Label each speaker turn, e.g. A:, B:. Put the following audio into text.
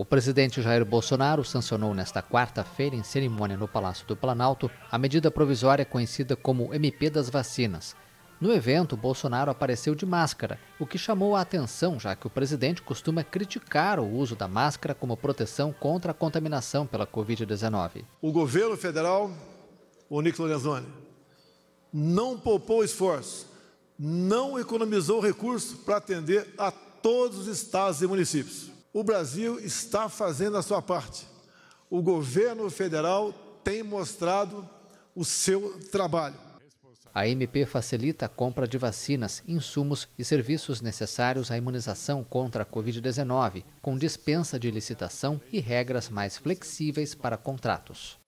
A: O presidente Jair Bolsonaro sancionou nesta quarta-feira, em cerimônia no Palácio do Planalto, a medida provisória conhecida como MP das Vacinas. No evento, Bolsonaro apareceu de máscara, o que chamou a atenção, já que o presidente costuma criticar o uso da máscara como proteção contra a contaminação pela Covid-19.
B: O governo federal, o Nick Lorenzoni, não poupou esforço, não economizou recursos para atender a todos os estados e municípios o Brasil está fazendo a sua parte. O governo federal
A: tem mostrado o seu trabalho. A MP facilita a compra de vacinas, insumos e serviços necessários à imunização contra a Covid-19, com dispensa de licitação e regras mais flexíveis para contratos.